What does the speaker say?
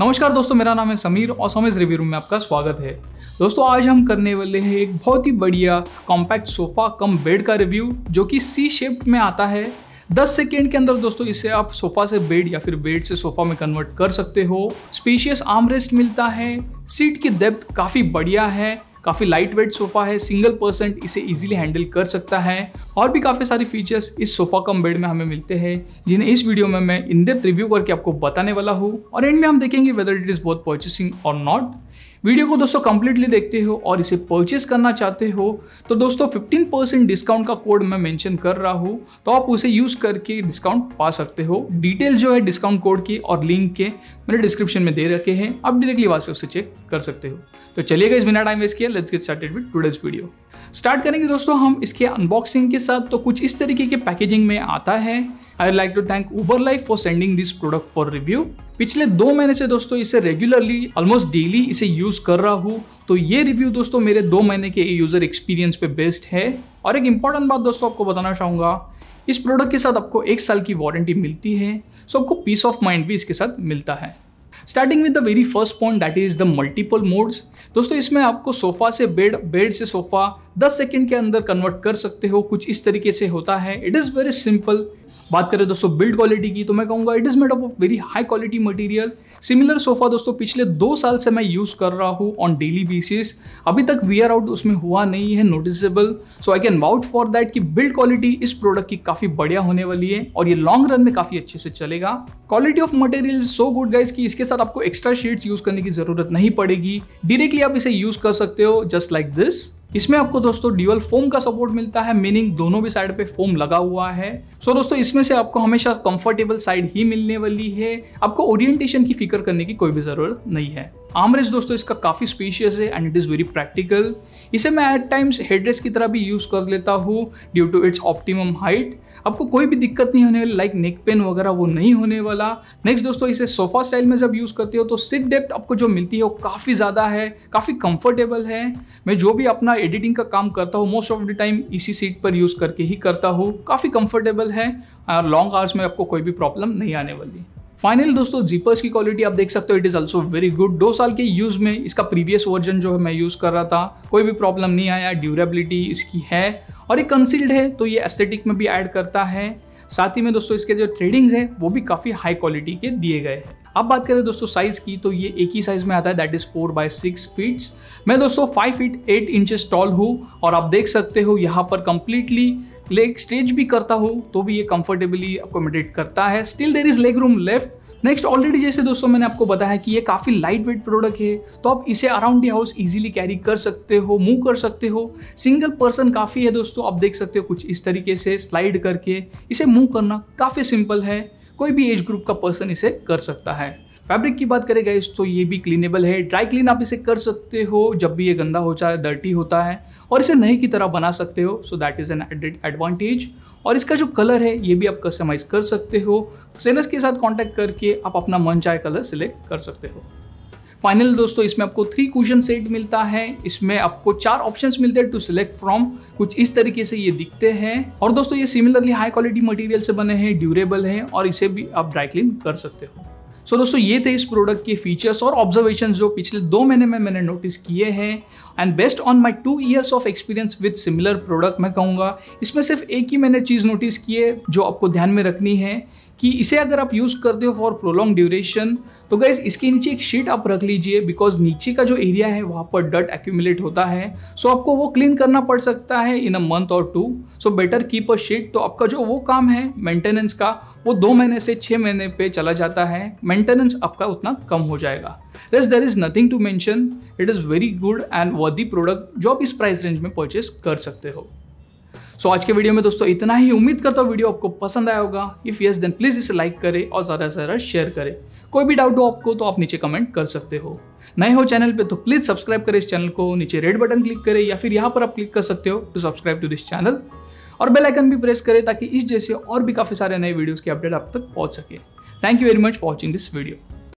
नमस्कार दोस्तों मेरा नाम है समीर और समीज रिव्यू रूम में आपका स्वागत है दोस्तों आज हम करने वाले हैं एक बहुत ही बढ़िया कॉम्पैक्ट सोफ़ा कम बेड का रिव्यू जो कि सी शेप में आता है 10 सेकेंड के अंदर दोस्तों इसे आप सोफ़ा से बेड या फिर बेड से सोफ़ा में कन्वर्ट कर सकते हो स्पेशियस रेस्ट मिलता है सीट की डेप्थ काफ़ी बढ़िया है काफ़ी लाइट वेट सोफ़ा है सिंगल पर्सन इसे इजीली हैंडल कर सकता है और भी काफ़ी सारे फीचर्स इस सोफ़ा कम बेड में हमें मिलते हैं जिन्हें इस वीडियो में मैं इन डेप्थ रिव्यू करके आपको बताने वाला हूँ और एंड में हम देखेंगे whether it is worth purchasing और नॉट वीडियो को दोस्तों कंप्लीटली देखते हो और इसे परचेस करना चाहते हो तो दोस्तों 15 परसेंट डिस्काउंट का कोड मैं मेंशन कर रहा हूँ तो आप उसे यूज़ करके डिस्काउंट पा सकते हो डिटेल जो है डिस्काउंट कोड की और लिंक के मैंने डिस्क्रिप्शन में दे रखे हैं आप डायरेक्टली वहाँ से उसे चेक कर सकते हो तो चलिएगा इस बिना टाइम वेस्ट किया let's get started with today's video start करेंगे दोस्तों हम इसके अनबॉक्सिंग के साथ तो कुछ इस तरीके के पैकेजिंग में आता है I like to thank Uber Life for sending this product for review पिछले दो महीने से दोस्तों इसे रेगुलरली ऑलमोस्ट डेली इसे यूज़ कर रहा हूँ तो ये रिव्यू दोस्तों मेरे दो महीने के यूज़र एक्सपीरियंस पे बेस्ड है और एक इम्पॉर्टेंट बात दोस्तों आपको बताना चाहूंगा इस प्रोडक्ट के साथ आपको एक साल की वारंटी मिलती है सो आपको पीस ऑफ माइंड भी इसके साथ मिलता है starting with the very first point that is the multiple modes दोस्तों इसमें आपको सोफा से बेड बेड से सोफा दस सेकंड के अंदर कन्वर्ट कर सकते हो कुछ इस तरीके से होता है इट इज़ वेरी सिंपल बात करें दोस्तों बिल्ड क्वालिटी की तो मैं कहूँगा it is made up of very high quality material similar sofa दोस्तों पिछले दो साल से मैं यूज़ कर रहा हूँ ऑन डेली बेसिस अभी तक वियर आउट उसमें हुआ नहीं है noticeable so I can vouch for that कि बिल्ड क्वालिटी इस प्रोडक्ट की काफ़ी बढ़िया होने वाली है और ये लॉन्ग रन में काफ़ी अच्छे से चलेगा quality of material so good guys कि इसके साथ आपको एक्स्ट्रा शेड्स यूज़ करने की ज़रूरत नहीं पड़ेगी डायरेक्टली आप इसे यूज़ कर सकते हो जस्ट लाइक दिस इसमें आपको दोस्तों ड्यूअल फोम का सपोर्ट मिलता है मीनिंग दोनों भी साइड पे फोम लगा हुआ है सो so दोस्तों इसमें से आपको हमेशा कंफर्टेबल साइड ही मिलने वाली है आपको ओरिएंटेशन की फिक्र करने की कोई भी ज़रूरत नहीं है आमरेस दोस्तों इसका काफ़ी स्पेशियस है and it is very practical इसे मैं एट टाइम्स रेस की तरह भी यूज़ कर लेता हूँ due to its optimum height आपको कोई भी दिक्कत नहीं होने वाली लाइक नेक पेन वगैरह वो नहीं होने वाला नेक्स्ट दोस्तों इसे सोफा स्टाइल में जब यूज़ करते हो तो सिट डेप्थ आपको जो मिलती है वो काफ़ी ज़्यादा है काफ़ी कंफर्टेबल है मैं जो भी अपना एडिटिंग का काम करता हूँ मोस्ट ऑफ द टाइम इसी सीट पर यूज़ करके ही करता हूँ काफ़ी कंफर्टेबल है और लॉन्ग आवर्स में आपको कोई भी प्रॉब्लम नहीं आने वाली फाइनल दोस्तों जीपर्स की क्वालिटी आप देख सकते हो it is also very good दो साल के यूज़ में इसका प्रीवियस वर्जन जो है मैं यूज़ कर रहा था कोई भी प्रॉब्लम नहीं आया ड्यूरेबिलिटी इसकी है और ये कंसील्ड है तो ये एस्थेटिक में भी ऐड करता है साथ ही में दोस्तों इसके जो ट्रेडिंग्स है वो भी काफ़ी हाई क्वालिटी के दिए गए हैं अब बात करें दोस्तों साइज़ की तो ये एक ही साइज़ में आता है that is four by six feets मैं दोस्तों five feet eight inches tall हूँ और आप देख सकते हो यहाँ पर कम्प्लीटली लेग स्ट्रेच भी करता हो तो भी ये कंफर्टेबली अकोमोडेट करता है still there is leg room left next already जैसे दोस्तों मैंने आपको बताया कि ये काफ़ी लाइट वेट प्रोडक्ट है तो आप इसे around the house easily carry कर सकते हो मूव कर सकते हो सिंगल पर्सन काफ़ी है दोस्तों आप देख सकते हो कुछ इस तरीके से स्लाइड करके इसे मूव करना काफ़ी सिंपल है कोई भी एज ग्रुप का पर्सन इसे कर सकता है फैब्रिक की बात करें गाइस तो ये भी क्लीनेबल है ड्राई क्लीन आप इसे कर सकते हो जब भी ये गंदा हो जाए डर्टी होता है और इसे नहीं की तरह बना सकते हो so that is an advantage और इसका जो कलर है ये भी आप कस्टमाइज़ कर सकते हो सेलर्स के साथ कॉन्टैक्ट करके आप अपना मन चाहे कलर सिलेक्ट कर सकते हो फाइनल दोस्तों इसमें आपको थ्री क्वेश्चन सेट मिलता है इसमें आपको चार ऑप्शंस मिलते हैं टू सिलेक्ट फ्रॉम कुछ इस तरीके से ये दिखते हैं और दोस्तों ये सिमिलरली हाई क्वालिटी मटेरियल से बने हैं ड्यूरेबल हैं और इसे भी आप ड्राई क्लीन कर सकते हो सो so, दोस्तों ये थे इस प्रोडक्ट के फीचर्स और ऑब्जर्वेशन जो पिछले दो महीने में मैंने नोटिस किए हैं and based on my two years of experience with similar product मैं कहूँगा इसमें सिर्फ एक ही मैंने चीज़ नोटिस की है जो आपको ध्यान में रखनी है कि इसे अगर आप यूज़ करते हो फॉर प्रोलॉन्ग ड्यूरेशन तो गैस इसके नीचे एक शीट आप रख लीजिए बिकॉज नीचे का जो एरिया है वहाँ पर डट एक्यूमुलेट होता है सो so आपको वो क्लीन करना पड़ सकता है इन अ मंथ और two so better keep a sheet तो आपका जो वो काम है मेंटेनेंस का वो दो महीने से छः महीने पे चला जाता है मेंटेनेंस आपका उतना कम हो जाएगा rest there is nothing to mention it is very good and worthy product जो आप इस प्राइस रेंज में परचेस कर सकते हो सो so, आज के वीडियो में दोस्तों इतना ही उम्मीद करता हूँ वीडियो आपको पसंद आया होगा इफ़ यस देन प्लीज़ इसे लाइक करें और ज़्यादा से ज़्यादा शेयर करें कोई भी डाउट हो आपको तो आप नीचे कमेंट कर सकते हो नए हो चैनल पे तो प्लीज़ सब्सक्राइब करें इस चैनल को नीचे रेड बटन क्लिक करें या फिर यहाँ पर आप क्लिक कर सकते हो to subscribe to this channel और बेल आइकन भी प्रेस करें ताकि इस जैसे और भी काफ़ी सारे नए वीडियोज़ के अपडेट आप तक पहुँच सके thank you very much for watching this video